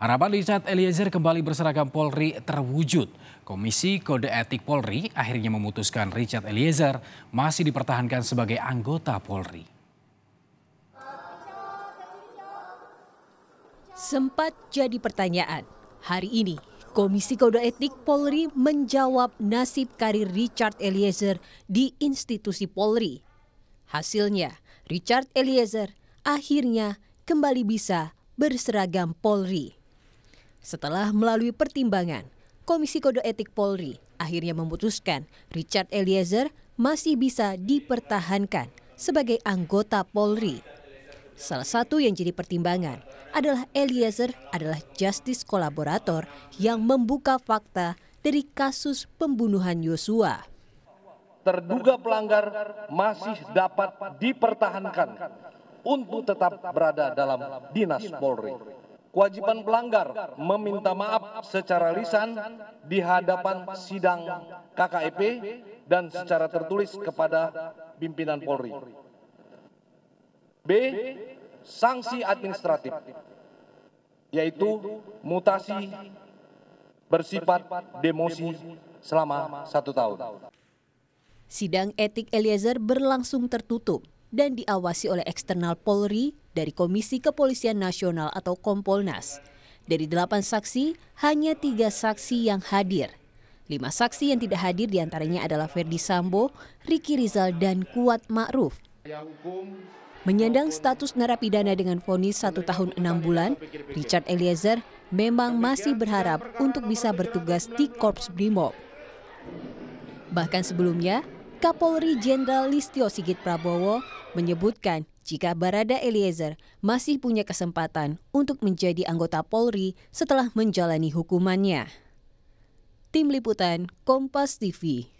Harapan Richard Eliezer kembali berseragam Polri terwujud. Komisi Kode Etik Polri akhirnya memutuskan Richard Eliezer masih dipertahankan sebagai anggota Polri. Sempat jadi pertanyaan, hari ini Komisi Kode Etik Polri menjawab nasib karir Richard Eliezer di institusi Polri. Hasilnya, Richard Eliezer akhirnya kembali bisa berseragam Polri. Setelah melalui pertimbangan, Komisi Kode Etik Polri akhirnya memutuskan Richard Eliezer masih bisa dipertahankan sebagai anggota Polri. Salah satu yang jadi pertimbangan adalah Eliezer adalah justice kolaborator yang membuka fakta dari kasus pembunuhan Yosua. Terduga pelanggar masih dapat dipertahankan untuk tetap berada dalam dinas Polri kewajiban pelanggar meminta maaf secara lisan di hadapan sidang KKEP dan secara tertulis kepada pimpinan Polri. B. Sanksi administratif, yaitu mutasi bersifat demosi selama satu tahun. Sidang etik Eliezer berlangsung tertutup dan diawasi oleh eksternal Polri dari Komisi Kepolisian Nasional atau Kompolnas. Dari delapan saksi, hanya tiga saksi yang hadir. Lima saksi yang tidak hadir diantaranya adalah Ferdi Sambo, Riki Rizal, dan Kuat Ma'ruf. Menyandang status narapidana dengan vonis satu tahun enam bulan, Richard Eliezer memang masih berharap untuk bisa bertugas di Korps Brimob. Bahkan sebelumnya, Kapolri Jenderal Listio Sigit Prabowo menyebutkan jika Barada Eliezer masih punya kesempatan untuk menjadi anggota Polri setelah menjalani hukumannya. Tim Liputan Kompas TV